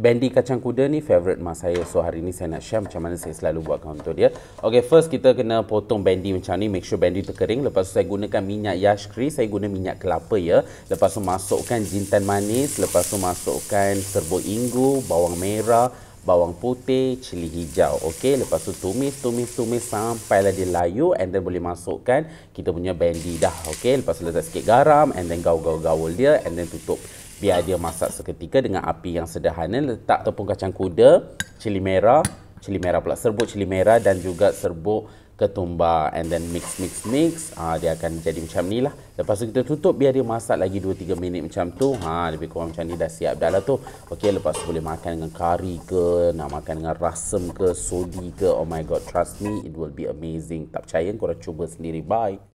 Bendy kacang kuda ni favorite mak saya. So hari ni saya nak share macam mana saya selalu buat untuk dia. Okay, first kita kena potong bendy macam ni. Make sure bendy terkering. Lepas tu saya gunakan minyak yashkri. Saya guna minyak kelapa ya. Lepas tu masukkan jintan manis. Lepas tu masukkan serbuk inggu, bawang merah, bawang putih, cili hijau. Okay, lepas tu tumis, tumis, tumis sampailah dia layu. And then boleh masukkan kita punya bendy dah. Okay, lepas tu letak sikit garam. And then gaul-gaul-gaul dia. And then tutup biar dia masak seketika dengan api yang sederhana letak tepung kacang kuda cili merah cili merah pula serbuk cili merah dan juga serbuk ketumbar and then mix mix mix ah dia akan jadi macam ni lah lepas tu kita tutup biar dia masak lagi 2 3 minit macam tu ha lebih kurang macam ni dah siap dah lah tu okay lepas tu boleh makan dengan kari ke nak makan dengan rasam ke sodi ke oh my god trust me it will be amazing tak percaya korang cuba sendiri bye